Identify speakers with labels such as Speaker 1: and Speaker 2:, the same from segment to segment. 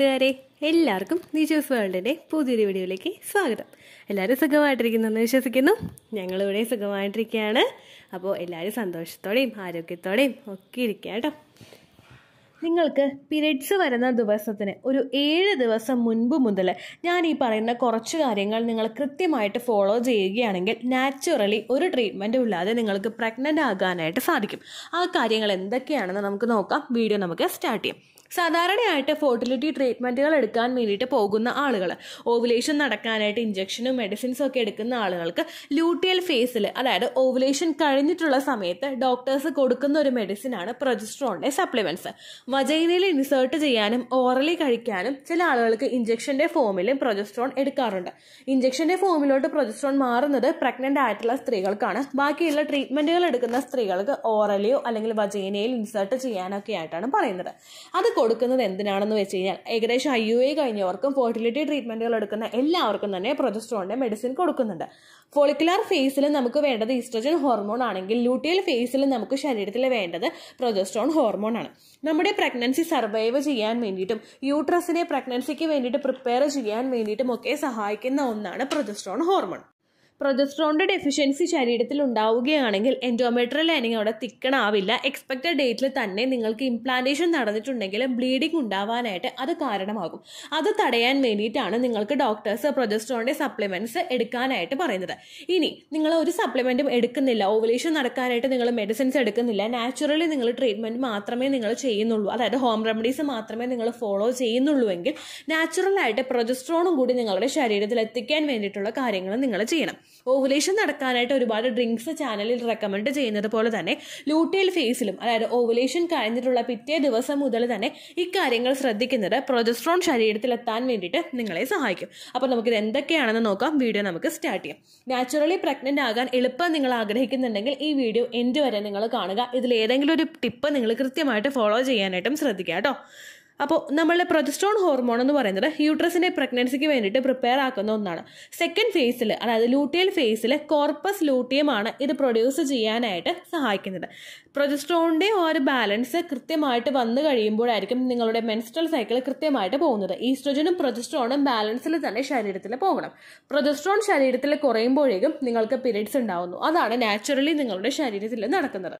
Speaker 1: കൂട്ടുകാരെ എല്ലാവർക്കും നിജോസ് വേൾഡിൻ്റെ പുതിയൊരു വീഡിയോയിലേക്ക് സ്വാഗതം എല്ലാവരും എന്ന് വിശ്വസിക്കുന്നു ഞങ്ങളിവിടെ സുഖമായിട്ടിരിക്കുകയാണ് അപ്പോൾ എല്ലാവരും സന്തോഷത്തോടെയും ആരോഗ്യത്തോടെയും ഒക്കെ ഇരിക്കുക കേട്ടോ നിങ്ങൾക്ക് പിരീഡ്സ് വരുന്ന ദിവസത്തിന് ഒരു ഏഴ് ദിവസം മുൻപ് മുതൽ ഞാൻ ഈ പറയുന്ന കുറച്ച് കാര്യങ്ങൾ നിങ്ങൾ കൃത്യമായിട്ട് ഫോളോ ചെയ്യുകയാണെങ്കിൽ നാച്ചുറലി ഒരു ട്രീറ്റ്മെൻറ്റും ഇല്ലാതെ നിങ്ങൾക്ക് പ്രഗ്നൻ്റ് ആകാനായിട്ട് സാധിക്കും ആ കാര്യങ്ങൾ എന്തൊക്കെയാണെന്ന് നമുക്ക് നോക്കാം വീഡിയോ നമുക്ക് സ്റ്റാർട്ട് ചെയ്യാം സാധാരണയായിട്ട് ഫെർട്ടിലിറ്റി ട്രീറ്റ്മെൻറ്റുകൾ എടുക്കാൻ വേണ്ടിയിട്ട് പോകുന്ന ആളുകൾ ഓവുലേഷൻ നടക്കാനായിട്ട് ഇഞ്ചക്ഷനും മെഡിസിൻസും ഒക്കെ എടുക്കുന്ന ആളുകൾക്ക് ലൂട്ടിയൽ ഫേസിൽ അതായത് ഓവുലേഷൻ കഴിഞ്ഞിട്ടുള്ള സമയത്ത് ഡോക്ടേഴ്സ് കൊടുക്കുന്ന ഒരു മെഡിസിനാണ് പ്രൊജസ്ട്രോണിൻ്റെ സപ്ലിമെൻറ്റ്സ് വജൈനയിൽ ഇൻസേർട്ട് ചെയ്യാനും ഓറലി കഴിക്കാനും ചില ആളുകൾക്ക് ഇഞ്ചക്ഷൻ്റെ ഫോമിലും പ്രൊജസ്ട്രോൺ എടുക്കാറുണ്ട് ഇഞ്ചക്ഷൻ്റെ ഫോമിലോട്ട് പ്രൊജസ്ട്രോൺ മാറുന്നത് പ്രഗ്നൻ്റ് ആയിട്ടുള്ള സ്ത്രീകൾക്കാണ് ബാക്കിയുള്ള ട്രീറ്റ്മെൻറ്റുകൾ എടുക്കുന്ന സ്ത്രീകൾക്ക് ഓറലിയോ അല്ലെങ്കിൽ വജൈനയിൽ ഇൻസേർട്ട് ചെയ്യാനൊക്കെ ആയിട്ടാണ് പറയുന്നത് അത് കൊടുക്കുന്നത് എന്തിനാണെന്ന് വെച്ച് കഴിഞ്ഞാൽ ഏകദേശം ഐ യു എ കഴിഞ്ഞവർക്കും ഫെർട്ടിലിറ്റി ട്രീറ്റ്മെൻറ്റുകൾ എടുക്കുന്ന എല്ലാവർക്കും തന്നെ പ്രൊജസ്ട്രോണിൻ്റെ മെഡിസിൻ കൊടുക്കുന്നുണ്ട് ഫോളിക്കുലാർ ഫേസിൽ നമുക്ക് വേണ്ടത് ഈസ്ട്രജൻ ഹോർമോൺ ആണെങ്കിൽ ലൂട്ടിയൽ ഫേസിൽ നമുക്ക് ശരീരത്തിൽ വേണ്ടത് പ്രൊജസ്ട്രോൺ ഹോർമോൺ ആണ് നമ്മുടെ പ്രഗ്നൻസി സർവൈവ് ചെയ്യാൻ വേണ്ടിയിട്ടും യൂട്രസിനെ പ്രഗ്നൻസിക്ക് വേണ്ടിയിട്ട് പ്രിപ്പയർ ചെയ്യാൻ വേണ്ടിയിട്ടും ഒക്കെ സഹായിക്കുന്ന ഒന്നാണ് പ്രൊജസ്ട്രോൺ ഹോർമോൺ പ്രൊജസ്ട്രോണിൻ്റെ ഡെഫിഷ്യൻസി ശരീരത്തിൽ ഉണ്ടാവുകയാണെങ്കിൽ എൻഡോമെട്രൽ ലൈനിങ് അവിടെ തിക്കണാവില്ല എക്സ്പെക്റ്റഡ് ഡേറ്റിൽ തന്നെ നിങ്ങൾക്ക് ഇംപ്ലാന്റേഷൻ നടന്നിട്ടുണ്ടെങ്കിൽ ബ്ലീഡിംഗ് ഉണ്ടാവാനായിട്ട് അത് കാരണമാകും അത് തടയാൻ വേണ്ടിയിട്ടാണ് നിങ്ങൾക്ക് ഡോക്ടേഴ്സ് പ്രൊജസ്ട്രോണിൻ്റെ സപ്ലിമെൻറ്റ്സ് എടുക്കാനായിട്ട് പറയുന്നത് ഇനി നിങ്ങൾ ഒരു സപ്ലിമെൻറ്റും എടുക്കുന്നില്ല ഓവലേഷൻ നടക്കാനായിട്ട് നിങ്ങൾ മെഡിസിൻസ് എടുക്കുന്നില്ല നാച്ചുറലി നിങ്ങൾ ട്രീറ്റ്മെൻറ്റ് മാത്രമേ നിങ്ങൾ ചെയ്യുന്നുള്ളൂ അതായത് ഹോം റെമഡീസ് മാത്രമേ നിങ്ങൾ ഫോളോ ചെയ്യുന്നുള്ളൂ എങ്കിൽ നാച്ചുറലായിട്ട് പ്രൊജസ്ട്രോണും കൂടി നിങ്ങളുടെ ശരീരത്തിൽ എത്തിക്കാൻ വേണ്ടിയിട്ടുള്ള കാര്യങ്ങൾ നിങ്ങൾ ചെയ്യണം ഓവുലേഷൻ നടക്കാനായിട്ട് ഒരുപാട് ഡ്രിങ്ക്സ് ചാനലിൽ റെക്കമെൻഡ് ചെയ്യുന്നത് പോലെ തന്നെ ലൂട്ടേൽ ഫേസിലും അതായത് ഓവുലേഷൻ കഴിഞ്ഞിട്ടുള്ള പിറ്റേ ദിവസം മുതൽ തന്നെ ഇക്കാര്യങ്ങൾ ശ്രദ്ധിക്കുന്നത് പ്രൊജസ്ട്രോൺ ശരീരത്തിൽ എത്താൻ വേണ്ടിയിട്ട് നിങ്ങളെ സഹായിക്കും അപ്പോൾ നമുക്കിത് എന്തൊക്കെയാണെന്ന് നോക്കാം വീഡിയോ നമുക്ക് സ്റ്റാർട്ട് ചെയ്യാം നാച്ചുറലി പ്രഗ്നൻ്റ് ആകാൻ എളുപ്പം നിങ്ങൾ ആഗ്രഹിക്കുന്നുണ്ടെങ്കിൽ ഈ വീഡിയോ എൻ്റെ വരെ നിങ്ങൾ കാണുക ഇതിൽ ഏതെങ്കിലും ഒരു ടിപ്പ് നിങ്ങൾ കൃത്യമായിട്ട് ഫോളോ ചെയ്യാനായിട്ടും ശ്രദ്ധിക്കുക കേട്ടോ അപ്പോൾ നമ്മളുടെ പ്രൊജസ്ട്രോൺ ഹോർമോൺ എന്ന് പറയുന്നത് യൂട്രസിനെ പ്രഗ്നൻസിക്ക് വേണ്ടിയിട്ട് പ്രിപ്പയർ ആക്കുന്ന ഒന്നാണ് സെക്കൻഡ് ഫേസിൽ അതായത് ലൂട്ടിയൽ ഫേസിൽ കോർപ്പസ് ലൂട്ടിയമാണ് ഇത് പ്രൊഡ്യൂസ് ചെയ്യാനായിട്ട് സഹായിക്കുന്നത് പ്രൊജസ്ട്രോണിൻ്റെ ഒരു ബാലൻസ് കൃത്യമായിട്ട് വന്നു കഴിയുമ്പോഴായിരിക്കും നിങ്ങളുടെ മെൻസ്ട്രൽ സൈക്കിൾ കൃത്യമായിട്ട് പോകുന്നത് ഈസ്ട്രജനും പ്രൊജസ്ട്രോണും ബാലൻസിൽ തന്നെ ശരീരത്തിൽ പോകണം പ്രൊജസ്ട്രോൺ ശരീരത്തിൽ കുറയുമ്പോഴേക്കും നിങ്ങൾക്ക് പീരീഡ്സ് ഉണ്ടാകുന്നു അതാണ് നാച്ചുറലി നിങ്ങളുടെ ശരീരത്തിൽ നടക്കുന്നത്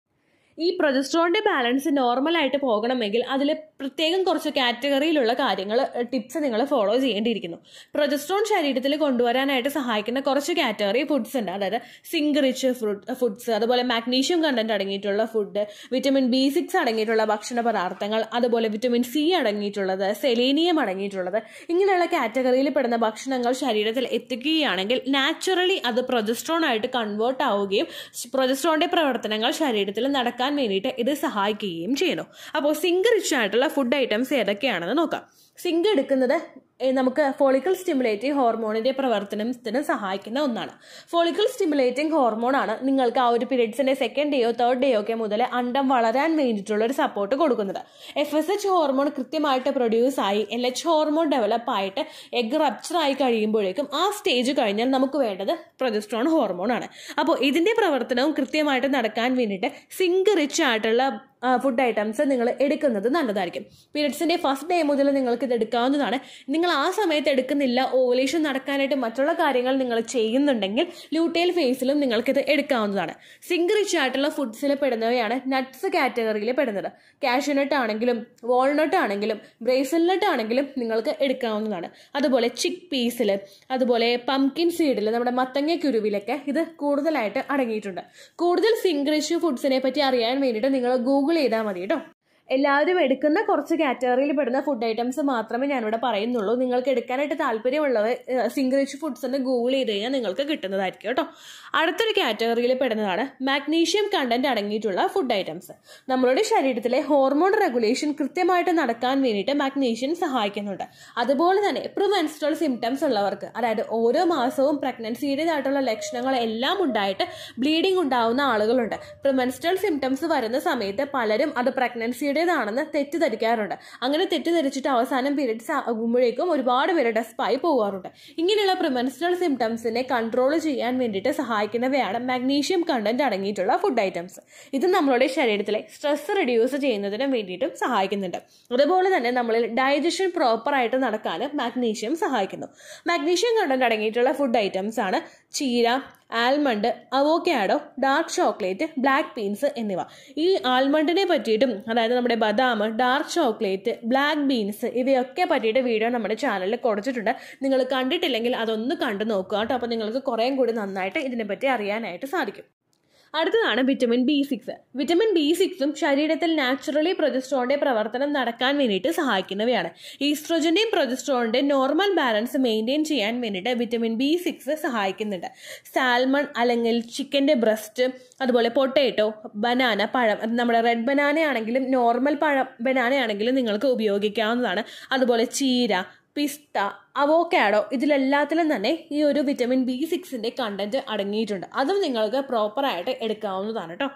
Speaker 1: ഈ പ്രൊജസ്ട്രോണിൻ്റെ ബാലൻസ് നോർമലായിട്ട് പോകണമെങ്കിൽ അതിൽ പ്രത്യേകം കുറച്ച് കാറ്റഗറിയിലുള്ള കാര്യങ്ങൾ ടിപ്സ് നിങ്ങൾ ഫോളോ ചെയ്യേണ്ടിയിരിക്കുന്നു പ്രൊജസ്ട്രോൺ ശരീരത്തിൽ കൊണ്ടുവരാനായിട്ട് സഹായിക്കുന്ന കുറച്ച് കാറ്റഗറി ഫുഡ്സ് ഉണ്ട് അതായത് സിങ്ക് റിച്ച് ഫുഡ്സ് അതുപോലെ മാഗ്നീഷ്യം കണ്ടന്റ് അടങ്ങിയിട്ടുള്ള ഫുഡ് വിറ്റമിൻ ബി സിക്സ് അടങ്ങിയിട്ടുള്ള ഭക്ഷണ പദാർത്ഥങ്ങൾ അതുപോലെ വിറ്റമിൻ സി അടങ്ങിയിട്ടുള്ളത് സെലീനിയം അടങ്ങിയിട്ടുള്ളത് ഇങ്ങനെയുള്ള കാറ്റഗറിയിൽ പെടുന്ന ഭക്ഷണങ്ങൾ ശരീരത്തിൽ എത്തിക്കുകയാണെങ്കിൽ നാച്ചുറലി അത് പ്രൊജസ്ട്രോൺ ആയിട്ട് കൺവേർട്ട് ആവുകയും പ്രൊജസ്ട്രോണിൻ്റെ പ്രവർത്തനങ്ങൾ ശരീരത്തിൽ നടക്കാൻ വേണ്ടിയിട്ട് ഇത് സഹായിക്കുകയും ചെയ്യുന്നു അപ്പോൾ സിംഗ് റിച്ച് ആയിട്ടുള്ള ഫുഡ് ഐറ്റംസ് ഏതൊക്കെയാണെന്ന് നോക്കാം സിങ്ക് എടുക്കുന്നത് നമുക്ക് ഫോളിക്കൽ സ്റ്റിമുലേറ്റിംഗ് ഹോർമോണിൻ്റെ പ്രവർത്തനത്തിന് സഹായിക്കുന്ന ഒന്നാണ് ഫോളിക്കൽ സ്റ്റിമുലേറ്റിംഗ് ഹോർമോണാണ് നിങ്ങൾക്ക് ആ ഒരു പീരീഡ്സിൻ്റെ സെക്കൻഡ് ഡേയോ തേർഡ് ഡേയോ ഒക്കെ മുതൽ അണ്ടം വളരാൻ വേണ്ടിയിട്ടുള്ള ഒരു സപ്പോർട്ട് കൊടുക്കുന്നത് എഫ് എസ് എച്ച് ഹോർമോൺ കൃത്യമായിട്ട് പ്രൊഡ്യൂസ് ആയി എൽ എച്ച് ഹോർമോൺ ഡെവലപ്പ് ആയിട്ട് എഗ് റപ്ചർ ആയി കഴിയുമ്പോഴേക്കും ആ സ്റ്റേജ് കഴിഞ്ഞാൽ നമുക്ക് വേണ്ടത് പ്രൊജസ്ട്രോൺ ഹോർമോണാണ് അപ്പോൾ ഇതിൻ്റെ പ്രവർത്തനവും കൃത്യമായിട്ട് നടക്കാൻ വേണ്ടിയിട്ട് സിങ്ക് റിച്ച് ആയിട്ടുള്ള ഫുഡ് ഐറ്റംസ് നിങ്ങൾ എടുക്കുന്നത് നല്ലതായിരിക്കും പീരിയഡ്സിൻ്റെ ഫസ്റ്റ് ഡേ മുതൽ നിങ്ങൾക്ക് ഇത് എടുക്കാവുന്നതാണ് നിങ്ങൾ ആ സമയത്ത് എടുക്കുന്നില്ല ഓവലേഷൻ നടക്കാനായിട്ട് മറ്റുള്ള കാര്യങ്ങൾ നിങ്ങൾ ചെയ്യുന്നുണ്ടെങ്കിൽ ലൂട്ടേൽ ഫേസിലും നിങ്ങൾക്കിത് എടുക്കാവുന്നതാണ് സിങ്ക് റിച്ച് ആയിട്ടുള്ള ഫുഡ്സിൽ പെടുന്നവയാണ് നട്ട്സ് കാറ്റഗറിയിൽ പെടുന്നത് കാഷ്യൂനട്ട് ആണെങ്കിലും വാൾനട്ട് ആണെങ്കിലും ബ്രേസൽനട്ട് ആണെങ്കിലും നിങ്ങൾക്ക് എടുക്കാവുന്നതാണ് അതുപോലെ ചിക്ക് പീസിൽ അതുപോലെ പംകിൻ സീഡിൽ നമ്മുടെ മത്തങ്ങ കുരുവിലൊക്കെ ഇത് കൂടുതലായിട്ട് അടങ്ങിയിട്ടുണ്ട് കൂടുതൽ സിങ്ക് റിച്ച് ഫുഡ്സിനെ പറ്റി അറിയാൻ വേണ്ടിയിട്ട് നിങ്ങൾ ഗൂഗിൾ ഗൂഗിൾ ചെയ്താൽ മതി കേട്ടോ എല്ലാവരും എടുക്കുന്ന കുറച്ച് കാറ്റഗറിയിൽ പെടുന്ന ഫുഡ് ഐറ്റംസ് മാത്രമേ ഞാനിവിടെ പറയുന്നുള്ളൂ നിങ്ങൾക്ക് എടുക്കാനായിട്ട് താല്പര്യമുള്ളവർ റിച്ച് ഫുഡ്സ് എന്ന് ഗൂഗിൾ ചെയ്ത് കഴിഞ്ഞാൽ നിങ്ങൾക്ക് കിട്ടുന്നതായിരിക്കും കേട്ടോ അടുത്തൊരു കാറ്റഗറിയിൽ പെടുന്നതാണ് മാഗ്നീഷ്യം കണ്ടന്റ് അടങ്ങിയിട്ടുള്ള ഫുഡ് ഐറ്റംസ് നമ്മളുടെ ശരീരത്തിലെ ഹോർമോൺ റെഗുലേഷൻ കൃത്യമായിട്ട് നടക്കാൻ വേണ്ടിയിട്ട് മാഗ്നീഷ്യം സഹായിക്കുന്നുണ്ട് അതുപോലെ തന്നെ പ്രിമെൻസ്ട്രൽ സിംറ്റംസ് ഉള്ളവർക്ക് അതായത് ഓരോ മാസവും പ്രഗ്നൻസിയുടേതായിട്ടുള്ള ലക്ഷണങ്ങൾ എല്ലാം ഉണ്ടായിട്ട് ബ്ലീഡിംഗ് ഉണ്ടാവുന്ന ആളുകളുണ്ട് പ്രിമെൻസ്ട്രൽ സിംറ്റംസ് വരുന്ന സമയത്ത് പലരും അത് പ്രഗ്നൻസിയുടെ തൻ്റേതാണെന്ന് തെറ്റിദ്ധരിക്കാറുണ്ട് അങ്ങനെ തെറ്റിദ്ധരിച്ചിട്ട് അവസാനം പീരീഡ്സ് ആകുമ്പോഴേക്കും ഒരുപാട് പേര് ഡെസ്പായി പോകാറുണ്ട് ഇങ്ങനെയുള്ള പ്രിമെൻസ്ട്രൽ സിംറ്റംസിനെ കൺട്രോൾ ചെയ്യാൻ വേണ്ടിയിട്ട് സഹായിക്കുന്നവയാണ് മാഗ്നീഷ്യം കണ്ടന്റ് അടങ്ങിയിട്ടുള്ള ഫുഡ് ഐറ്റംസ് ഇത് നമ്മളുടെ ശരീരത്തിലെ സ്ട്രെസ് റിഡ്യൂസ് ചെയ്യുന്നതിനും വേണ്ടിയിട്ടും സഹായിക്കുന്നുണ്ട് അതുപോലെ തന്നെ നമ്മളിൽ ഡൈജഷൻ പ്രോപ്പറായിട്ട് നടക്കാനും മാഗ്നീഷ്യം സഹായിക്കുന്നു മാഗ്നീഷ്യം കണ്ടന്റ് അടങ്ങിയിട്ടുള്ള ഫുഡ് ഐറ്റംസ് ആണ് ചീര almond avocado dark chocolate black beans എന്നിവ ഈ ആൽമണ്ടിനെ പറ്റിയിട്ടും അതായത് നമ്മുടെ ബദാം ഡാർക്ക് ചോക്ലേറ്റ് ബ്ലാക്ക് ബീൻസ് ഇവയൊക്കെ പറ്റിയിട്ട് വീഡിയോ നമ്മുടെ ചാനലിൽ കുറച്ചിട്ടുണ്ട് നിങ്ങൾ കണ്ടിട്ടില്ലെങ്കിൽ അതൊന്ന് കണ്ടു നോക്കുക കേട്ടോ അപ്പോൾ നിങ്ങൾക്ക് കുറേയും കൂടി നന്നായിട്ട് ഇതിനെപ്പറ്റി അറിയാനായിട്ട് സാധിക്കും അടുത്തതാണ് vitamin B six vitamin B സിക്സും ശരീരത്തിൽ നാച്ചുറലി പ്രൊജസ്ട്രോണിന്റെ പ്രവർത്തനം നടക്കാൻ വേണ്ടിയിട്ട് സഹായിക്കുന്നവയാണ് ഈസ്ട്രോജന്റെയും പ്രൊജസ്ട്രോണിന്റെ നോർമൽ ബാലൻസ് മെയിൻറ്റെയിൻ ചെയ്യാൻ വേണ്ടിയിട്ട് വിറ്റമിൻ ബി സിക്സ് സഹായിക്കുന്നുണ്ട് സാൽമൺ അല്ലെങ്കിൽ ചിക്കൻ്റെ ബ്രസ്റ്റ് അതുപോലെ പൊട്ടേറ്റോ ബനാന പഴം നമ്മുടെ റെഡ് ബനാനയാണെങ്കിലും നോർമൽ പഴം ബനാനയാണെങ്കിലും നിങ്ങൾക്ക് ഉപയോഗിക്കാവുന്നതാണ് അതുപോലെ ചീര പിസ്ത അവോക്കാഡോ ഇതിലെല്ലാത്തിലും തന്നെ ഈ ഒരു വിറ്റമിൻ ബി സിക്സിൻ്റെ കണ്ടൻറ്റ് അടങ്ങിയിട്ടുണ്ട് അതും നിങ്ങൾക്ക് പ്രോപ്പറായിട്ട് എടുക്കാവുന്നതാണ് കേട്ടോ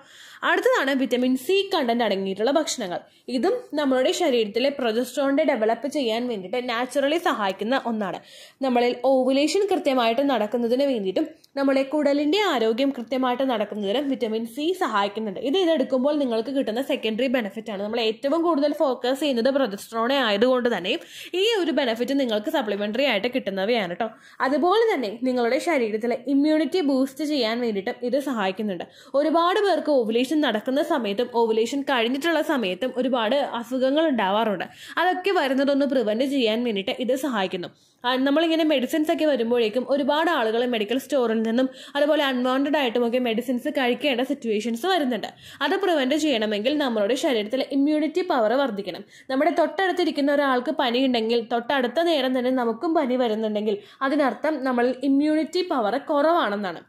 Speaker 1: അടുത്തതാണ് വിറ്റമിൻ സി കണ്ടന്റ് അടങ്ങിയിട്ടുള്ള ഭക്ഷണങ്ങൾ ഇതും നമ്മുടെ ശരീരത്തിലെ പ്രൊജസ്ട്രോണിൻ്റെ ഡെവലപ്പ് ചെയ്യാൻ വേണ്ടിയിട്ട് നാച്ചുറലി സഹായിക്കുന്ന ഒന്നാണ് നമ്മളിൽ ഓവുലേഷൻ കൃത്യമായിട്ട് നടക്കുന്നതിന് വേണ്ടിയിട്ടും നമ്മളെ കുടലിൻ്റെ ആരോഗ്യം കൃത്യമായിട്ട് നടക്കുന്നതിന് വിറ്റമിൻ സി സഹായിക്കുന്നുണ്ട് ഇത് ഇതെടുക്കുമ്പോൾ നിങ്ങൾക്ക് കിട്ടുന്ന സെക്കൻഡറി ബെനിഫിറ്റ് ആണ് നമ്മൾ ഏറ്റവും കൂടുതൽ ഫോക്കസ് ചെയ്യുന്നത് പ്രൊജസ്ട്രോണെ ആയതുകൊണ്ട് തന്നെ ഈ ഒരു ബെനിഫിറ്റ് നിങ്ങൾക്ക് സപ്ലിമെൻ്ററി ആയിട്ട് കിട്ടുന്നവയാണ് കേട്ടോ അതുപോലെ തന്നെ നിങ്ങളുടെ ശരീരത്തിലെ ഇമ്മ്യൂണിറ്റി ബൂസ്റ്റ് ചെയ്യാൻ വേണ്ടിയിട്ടും ഇത് സഹായിക്കുന്നുണ്ട് ഒരുപാട് പേർക്ക് ഓവുലേഷൻ നടക്കുന്ന സമയത്തും ഓവുലേഷൻ കഴിഞ്ഞിട്ടുള്ള സമയത്തും ഒരുപാട് അസുഖങ്ങൾ ഉണ്ടാവാറുണ്ട് അതൊക്കെ വരുന്നതൊന്ന് പ്രിവെൻറ്റ് ചെയ്യാൻ വേണ്ടിയിട്ട് ഇത് സഹായിക്കുന്നു നമ്മളിങ്ങനെ മെഡിസിൻസ് ഒക്കെ വരുമ്പോഴേക്കും ഒരുപാട് ആളുകൾ മെഡിക്കൽ സ്റ്റോറിൽ നിന്നും അതുപോലെ അൺവാണ്ടഡ് ഒക്കെ മെഡിസിൻസ് കഴിക്കേണ്ട സിറ്റുവേഷൻസ് വരുന്നുണ്ട് അത് പ്രിവെൻറ്റ് ചെയ്യണമെങ്കിൽ നമ്മുടെ ശരീരത്തിലെ ഇമ്മ്യൂണിറ്റി പവർ വർദ്ധിക്കണം നമ്മുടെ തൊട്ടടുത്തിരിക്കുന്ന ഒരാൾക്ക് പനി ഉണ്ടെങ്കിൽ തൊട്ടടുത്ത നേരം തന്നെ നമുക്കും പനി വരുന്നുണ്ടെങ്കിൽ അതിനർത്ഥം നമ്മൾ ഇമ്മ്യൂണിറ്റി പവർ കുറവാണെന്നാണ്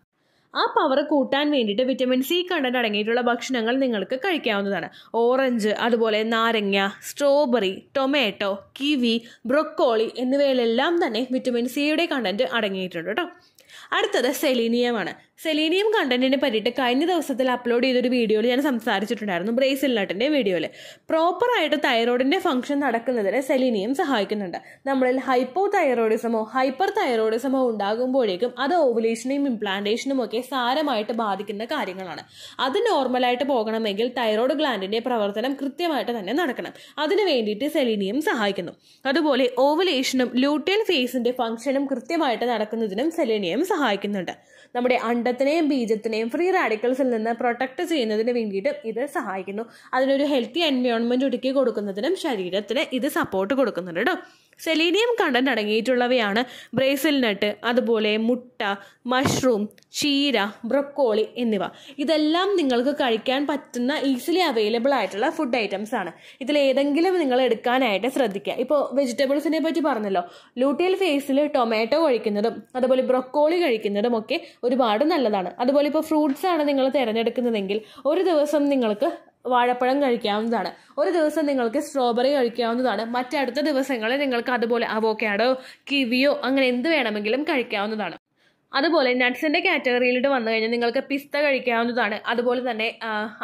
Speaker 1: ആ പവർ കൂട്ടാൻ വേണ്ടിയിട്ട് വിറ്റമിൻ സി കണ്ടന്റ് അടങ്ങിയിട്ടുള്ള ഭക്ഷണങ്ങൾ നിങ്ങൾക്ക് കഴിക്കാവുന്നതാണ് ഓറഞ്ച് അതുപോലെ നാരങ്ങ സ്ട്രോബെറി ടൊമാറ്റോ കിവി ബ്രൊക്കോളി എന്നിവയിലെല്ലാം തന്നെ വിറ്റമിൻ സിയുടെ കണ്ടന്റ് അടങ്ങിയിട്ടുണ്ട് കേട്ടോ അടുത്തത് സെലീനിയമാണ് സെലീനിയം കണ്ടന്റിനെ പറ്റിയിട്ട് കഴിഞ്ഞ ദിവസത്തിൽ അപ്ലോഡ് ചെയ്തൊരു വീഡിയോയിൽ ഞാൻ സംസാരിച്ചിട്ടുണ്ടായിരുന്നു ബ്രേസിൽ നട്ടിൻ്റെ വീഡിയോയിൽ പ്രോപ്പറായിട്ട് തൈറോയിഡിൻ്റെ ഫംഗ്ഷൻ നടക്കുന്നതിന് സെലീനിയം സഹായിക്കുന്നുണ്ട് നമ്മളിൽ ഹൈപ്പോ തൈറോയിഡിസമോ ഹൈപ്പർ തൈറോയിഡിസമോ ഉണ്ടാകുമ്പോഴേക്കും അത് ഓവുലേഷനെയും ഇംപ്ലാന്റേഷനും ഒക്കെ സാരമായിട്ട് ബാധിക്കുന്ന കാര്യങ്ങളാണ് അത് നോർമലായിട്ട് പോകണമെങ്കിൽ തൈറോയ്ഡ് ഗ്ലാൻഡിൻ്റെ പ്രവർത്തനം കൃത്യമായിട്ട് തന്നെ നടക്കണം അതിനു വേണ്ടിയിട്ട് സെലീനിയം സഹായിക്കുന്നു അതുപോലെ ഓവുലേഷനും ലൂട്ടിയൽ ഫേസിൻ്റെ ഫംഗ്ഷനും കൃത്യമായിട്ട് നടക്കുന്നതിനും സെലീനിയം സഹായിക്കും സഹായിക്കുന്നുണ്ട് നമ്മുടെ അണ്ടത്തിനെയും ബീജത്തിനെയും ഫ്രീ റാഡിക്കൽസിൽ നിന്ന് പ്രൊട്ടക്ട് ചെയ്യുന്നതിന് വേണ്ടിയിട്ട് ഇത് സഹായിക്കുന്നു അതിനൊരു ഹെൽത്തി എൻവയോൺമെൻറ്റ് ഒരുക്കി കൊടുക്കുന്നതിനും ശരീരത്തിന് ഇത് സപ്പോർട്ട് കൊടുക്കുന്നുണ്ട് കേട്ടോ സെലീനിയം കണ്ടന്റ് അടങ്ങിയിട്ടുള്ളവയാണ് ബ്രേസിൽ നട്ട് അതുപോലെ മുട്ട മഷ്റൂം ചീര ബ്രൊക്കോളി എന്നിവ ഇതെല്ലാം നിങ്ങൾക്ക് കഴിക്കാൻ പറ്റുന്ന ഈസിലി അവൈലബിൾ ആയിട്ടുള്ള ഫുഡ് ഐറ്റംസ് ആണ് ഇതിൽ ഏതെങ്കിലും നിങ്ങൾ എടുക്കാനായിട്ട് ശ്രദ്ധിക്കുക ഇപ്പോൾ വെജിറ്റബിൾസിനെ പറ്റി പറഞ്ഞല്ലോ ലൂട്ടിയൽ ഫേസിൽ ടൊമാറ്റോ കഴിക്കുന്നതും അതുപോലെ ബ്രൊക്കോളി കഴിക്കുന്നതും ഒക്കെ ഒരുപാട് നല്ലതാണ് അതുപോലെ ഇപ്പോൾ ഫ്രൂട്ട്സ് ആണ് നിങ്ങൾ തിരഞ്ഞെടുക്കുന്നതെങ്കിൽ ഒരു ദിവസം നിങ്ങൾക്ക് വാഴപ്പഴം കഴിക്കാവുന്നതാണ് ഒരു ദിവസം നിങ്ങൾക്ക് സ്ട്രോബെറി കഴിക്കാവുന്നതാണ് മറ്റടുത്ത ദിവസങ്ങളിൽ നിങ്ങൾക്ക് അതുപോലെ അവോക്കാഡോ കിവിയോ അങ്ങനെ എന്ത് വേണമെങ്കിലും കഴിക്കാവുന്നതാണ് അതുപോലെ നട്ട്സിൻ്റെ കാറ്റഗറിയിലിട്ട് വന്നു കഴിഞ്ഞാൽ നിങ്ങൾക്ക് പിസ്ത കഴിക്കാവുന്നതാണ് അതുപോലെ തന്നെ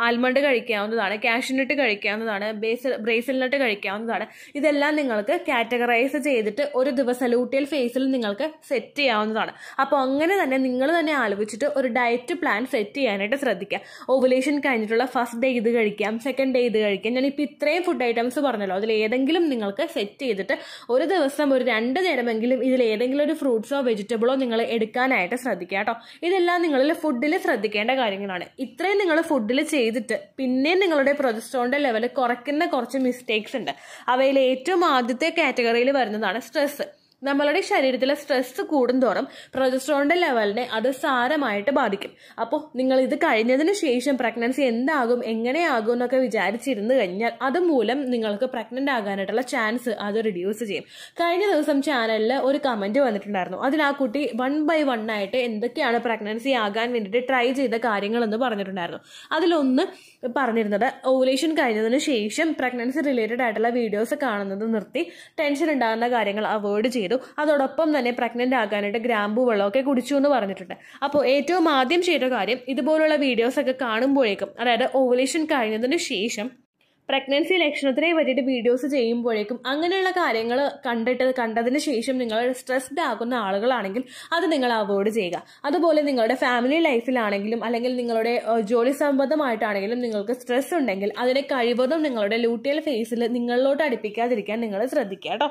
Speaker 1: ആൽമണ്ട് കഴിക്കാവുന്നതാണ് കാഷ്യൂനട്ട് കഴിക്കാവുന്നതാണ് ബേസിൽ ബ്രേസിൽ കഴിക്കാവുന്നതാണ് ഇതെല്ലാം നിങ്ങൾക്ക് കാറ്റഗറൈസ് ചെയ്തിട്ട് ഒരു ദിവസം ലൂട്ടിയൽ ഫേസിൽ നിങ്ങൾക്ക് സെറ്റ് ചെയ്യാവുന്നതാണ് അപ്പോൾ അങ്ങനെ തന്നെ നിങ്ങൾ തന്നെ ആലോചിച്ചിട്ട് ഒരു ഡയറ്റ് പ്ലാൻ സെറ്റ് ചെയ്യാനായിട്ട് ശ്രദ്ധിക്കുക ഓവുലേഷൻ കഴിഞ്ഞിട്ടുള്ള ഫസ്റ്റ് ഡേ ഇത് കഴിക്കാം സെക്കൻഡ് ഡേ ഇത് കഴിക്കാം ഞാനിപ്പോൾ ഇത്രയും ഫുഡ് ഐറ്റംസ് പറഞ്ഞല്ലോ അതിൽ ഏതെങ്കിലും നിങ്ങൾക്ക് സെറ്റ് ചെയ്തിട്ട് ഒരു ദിവസം ഒരു രണ്ട് നേരമെങ്കിലും ഇതിൽ ഏതെങ്കിലും ഒരു ഫ്രൂട്ട്സോ വെജിറ്റബിളോ നിങ്ങൾ എടുക്കാനായിട്ട് ചെയ്യാനായിട്ട് ശ്രദ്ധിക്കുക കേട്ടോ ഇതെല്ലാം നിങ്ങൾ ഫുഡിൽ ശ്രദ്ധിക്കേണ്ട കാര്യങ്ങളാണ് ഇത്രയും നിങ്ങൾ ഫുഡിൽ ചെയ്തിട്ട് പിന്നെ നിങ്ങളുടെ പ്രൊജസ്ട്രോണിൻ്റെ ലെവൽ കുറയ്ക്കുന്ന കുറച്ച് മിസ്റ്റേക്സ് ഉണ്ട് അവയിൽ ഏറ്റവും ആദ്യത്തെ കാറ്റഗറിയിൽ വരുന്നതാണ് സ്ട്രെസ്സ് നമ്മളുടെ ശരീരത്തിലെ സ്ട്രെസ് കൂടുന്തോറും പ്രൊജസ്ട്രോണിന്റെ ലെവലിനെ അത് സാരമായിട്ട് ബാധിക്കും അപ്പോൾ നിങ്ങൾ ഇത് കഴിഞ്ഞതിന് ശേഷം പ്രഗ്നൻസി എന്താകും എങ്ങനെയാകും എന്നൊക്കെ വിചാരിച്ചിരുന്നു കഴിഞ്ഞാൽ അതുമൂലം നിങ്ങൾക്ക് പ്രഗ്നന്റ് ആകാനായിട്ടുള്ള ചാൻസ് അത് റിഡ്യൂസ് ചെയ്യും കഴിഞ്ഞ ദിവസം ചാനലിൽ ഒരു കമന്റ് വന്നിട്ടുണ്ടായിരുന്നു അതിൽ ആ കുട്ടി വൺ ബൈ വൺ ആയിട്ട് എന്തൊക്കെയാണ് പ്രഗ്നൻസി ആകാൻ വേണ്ടിയിട്ട് ട്രൈ ചെയ്ത കാര്യങ്ങൾ എന്ന് പറഞ്ഞിട്ടുണ്ടായിരുന്നു അതിലൊന്ന് പറഞ്ഞിരുന്നത് ഓവുലേഷൻ കഴിഞ്ഞതിന് ശേഷം പ്രഗ്നൻസി റിലേറ്റഡ് ആയിട്ടുള്ള വീഡിയോസ് കാണുന്നത് നിർത്തി ടെൻഷൻ ഉണ്ടാകുന്ന കാര്യങ്ങൾ അവോയ്ഡ് ചെയ്യുക ചെയ്തു അതോടൊപ്പം തന്നെ പ്രഗ്നൻ്റ് ആകാനായിട്ട് ഗ്രാമ്പു വെള്ളമൊക്കെ കുടിച്ചു എന്ന് പറഞ്ഞിട്ടുണ്ട് അപ്പോൾ ഏറ്റവും ആദ്യം ചെയ്ത കാര്യം ഇതുപോലുള്ള വീഡിയോസൊക്കെ കാണുമ്പോഴേക്കും അതായത് ഓവലേഷൻ കഴിഞ്ഞതിന് ശേഷം പ്രഗ്നൻസി ലക്ഷണത്തിനെ പറ്റിയിട്ട് വീഡിയോസ് ചെയ്യുമ്പോഴേക്കും അങ്ങനെയുള്ള കാര്യങ്ങൾ കണ്ടിട്ട് കണ്ടതിന് ശേഷം നിങ്ങൾ സ്ട്രെസ്ഡ് ആകുന്ന ആളുകളാണെങ്കിൽ അത് നിങ്ങൾ അവോയ്ഡ് ചെയ്യുക അതുപോലെ നിങ്ങളുടെ ഫാമിലി ലൈഫിലാണെങ്കിലും അല്ലെങ്കിൽ നിങ്ങളുടെ ജോലി സംബന്ധമായിട്ടാണെങ്കിലും നിങ്ങൾക്ക് സ്ട്രെസ് ഉണ്ടെങ്കിൽ അതിനെ കഴിവതും നിങ്ങളുടെ ലൂട്ടിയൽ ഫേസിൽ നിങ്ങളിലോട്ട് അടുപ്പിക്കാതിരിക്കാൻ നിങ്ങൾ ശ്രദ്ധിക്കുക കേട്ടോ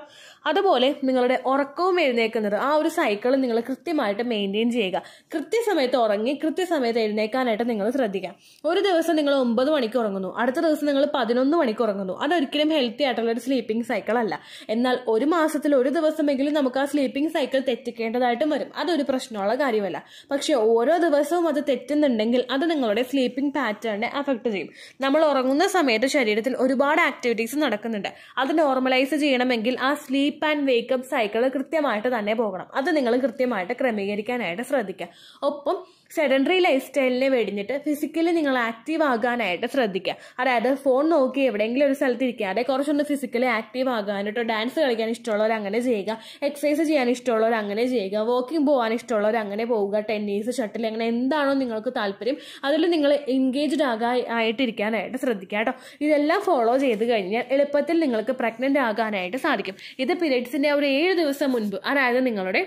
Speaker 1: അതുപോലെ നിങ്ങളുടെ ഉറക്കവും എഴുന്നേക്കുന്നത് ആ ഒരു സൈക്കിൾ നിങ്ങൾ കൃത്യമായിട്ട് മെയിൻറ്റെയിൻ ചെയ്യുക കൃത്യസമയത്ത് ഉറങ്ങി കൃത്യസമയത്ത് എഴുന്നേക്കാനായിട്ട് നിങ്ങൾ ശ്രദ്ധിക്കുക ഒരു ദിവസം നിങ്ങൾ ഒമ്പത് മണിക്ക് ഉറങ്ങുന്നു അടുത്ത ദിവസം നിങ്ങൾ പതിനൊന്ന് പതിനൊന്ന് മണിക്ക് ഉറങ്ങുന്നു അതൊരിക്കലും ഹെൽത്തി ആയിട്ടുള്ള ഒരു സ്ലീപ്പിംഗ് സൈക്കിൾ അല്ല എന്നാൽ ഒരു മാസത്തിൽ ഒരു ദിവസമെങ്കിലും നമുക്ക് ആ സ്ലീപ്പിംഗ് സൈക്കിൾ തെറ്റിക്കേണ്ടതായിട്ടും വരും അതൊരു പ്രശ്നമുള്ള കാര്യമല്ല പക്ഷേ ഓരോ ദിവസവും അത് തെറ്റുന്നുണ്ടെങ്കിൽ അത് നിങ്ങളുടെ സ്ലീപ്പിംഗ് പാറ്റേണിനെ അഫക്റ്റ് ചെയ്യും നമ്മൾ ഉറങ്ങുന്ന സമയത്ത് ശരീരത്തിൽ ഒരുപാട് ആക്ടിവിറ്റീസ് നടക്കുന്നുണ്ട് അത് നോർമലൈസ് ചെയ്യണമെങ്കിൽ ആ സ്ലീപ്പ് ആൻഡ് വേക്കപ്പ് സൈക്കിൾ കൃത്യമായിട്ട് തന്നെ പോകണം അത് നിങ്ങൾ കൃത്യമായിട്ട് ക്രമീകരിക്കാനായിട്ട് ശ്രദ്ധിക്കുക ഒപ്പം സെഡൻഡറി ലൈഫ് സ്റ്റൈലിനെ വെടിഞ്ഞിട്ട് ഫിസിക്കലി നിങ്ങൾ ആക്റ്റീവ് ആകാനായിട്ട് ശ്രദ്ധിക്കുക അതായത് ഫോൺ നോക്കി എവിടെയെങ്കിലും ഒരു സ്ഥലത്ത് ഇരിക്കാതെ കുറച്ചൊന്ന് ഫിസിക്കലി ആക്റ്റീവ് ആകാനായിട്ടോ ഡാൻസ് കളിക്കാൻ ഇഷ്ടമുള്ളവർ അങ്ങനെ ചെയ്യുക എക്സസൈസ് ചെയ്യാൻ ഇഷ്ടമുള്ളവർ അങ്ങനെ ചെയ്യുക വാക്കിംഗ് പോകാൻ ഇഷ്ടമുള്ളവർ അങ്ങനെ പോവുക ടെന്നീസ് ഷട്ടിൽ അങ്ങനെ എന്താണോ നിങ്ങൾക്ക് താല്പര്യം അതിൽ നിങ്ങൾ എൻഗേജ്ഡ് ആകാ ആയിട്ടിരിക്കാനായിട്ട് ശ്രദ്ധിക്കുക കേട്ടോ ഇതെല്ലാം ഫോളോ ചെയ്ത് കഴിഞ്ഞാൽ എളുപ്പത്തിൽ നിങ്ങൾക്ക് പ്രഗ്നൻ്റ് ആകാനായിട്ട് സാധിക്കും ഇത് പീരീഡ്സിൻ്റെ ഒരു ഏഴ് ദിവസം മുൻപ് അതായത് നിങ്ങളുടെ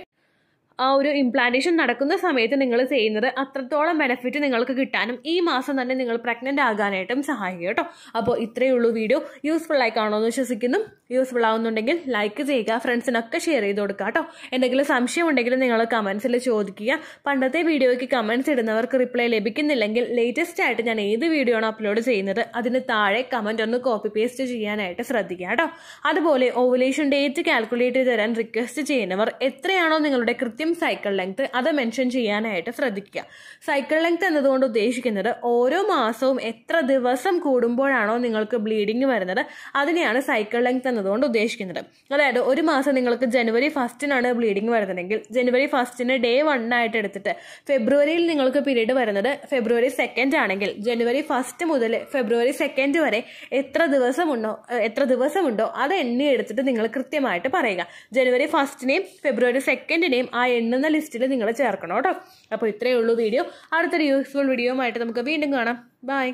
Speaker 1: ആ ഒരു ഇംപ്ലാന്റേഷൻ നടക്കുന്ന സമയത്ത് നിങ്ങൾ ചെയ്യുന്നത് അത്രത്തോളം ബെനിഫിറ്റ് നിങ്ങൾക്ക് കിട്ടാനും ഈ മാസം തന്നെ നിങ്ങൾ പ്രഗ്നൻ്റ് ആകാനായിട്ടും സഹായിക്കും കേട്ടോ അപ്പോൾ ഇത്രയേ ഉള്ളൂ വീഡിയോ യൂസ്ഫുൾ ആയി എന്ന് വിശ്വസിക്കുന്നു യൂസ്ഫുൾ ആവുന്നുണ്ടെങ്കിൽ ലൈക്ക് ചെയ്യുക ഫ്രണ്ട്സിനൊക്കെ ഷെയർ ചെയ്ത് കൊടുക്കുക കേട്ടോ എന്തെങ്കിലും സംശയം ഉണ്ടെങ്കിൽ നിങ്ങൾ കമൻസിൽ ചോദിക്കുക പണ്ടത്തെ വീഡിയോയ്ക്ക് കമൻസ് ഇടുന്നവർക്ക് റിപ്ലൈ ലഭിക്കുന്നില്ലെങ്കിൽ ലേറ്റസ്റ്റ് ആയിട്ട് ഞാൻ ഏത് വീഡിയോ ആണ് അപ്ലോഡ് ചെയ്യുന്നത് അതിന് താഴെ കമൻ്റ് ഒന്ന് കോപ്പി പേസ്റ്റ് ചെയ്യാനായിട്ട് ശ്രദ്ധിക്കുക കേട്ടോ അതുപോലെ ഓവുലേഷൻ ഡേറ്റ് കാൽക്കുലേറ്റ് ചെയ്ത് തരാൻ റിക്വസ്റ്റ് ചെയ്യുന്നവർ എത്രയാണോ നിങ്ങളുടെ കൃത്യം ആയിരിക്കും സൈക്കിൾ ലെങ്ത് അത് മെൻഷൻ ചെയ്യാനായിട്ട് ശ്രദ്ധിക്കുക സൈക്കിൾ ലെങ്ത് എന്നതുകൊണ്ട് ഉദ്ദേശിക്കുന്നത് ഓരോ മാസവും എത്ര ദിവസം കൂടുമ്പോഴാണോ നിങ്ങൾക്ക് ബ്ലീഡിങ് വരുന്നത് അതിനെയാണ് സൈക്കിൾ ലെങ്ത് എന്നതുകൊണ്ട് ഉദ്ദേശിക്കുന്നത് അതായത് ഒരു മാസം നിങ്ങൾക്ക് ജനുവരി ഫസ്റ്റിനാണ് ബ്ലീഡിങ് വരുന്നതെങ്കിൽ ജനുവരി ഫസ്റ്റിന് ഡേ ആയിട്ട് എടുത്തിട്ട് ഫെബ്രുവരിയിൽ നിങ്ങൾക്ക് പീരീഡ് വരുന്നത് ഫെബ്രുവരി സെക്കൻഡ് ആണെങ്കിൽ ജനുവരി ഫസ്റ്റ് മുതൽ ഫെബ്രുവരി സെക്കൻഡ് വരെ എത്ര ദിവസമുണ്ടോ എത്ര ദിവസമുണ്ടോ അത് എണ്ണി എടുത്തിട്ട് നിങ്ങൾ കൃത്യമായിട്ട് പറയുക ജനുവരി ഫസ്റ്റിനെയും ഫെബ്രുവരി സെക്കൻഡിനെയും ആ എണ്ണുന്ന ലിസ്റ്റിൽ നിങ്ങൾ ചേർക്കണം കേട്ടോ അപ്പോൾ ഇത്രയേ ഉള്ളൂ വീഡിയോ അടുത്തൊരു യൂസ്ഫുൾ വീഡിയോ ആയിട്ട് നമുക്ക് വീണ്ടും കാണാം ബൈ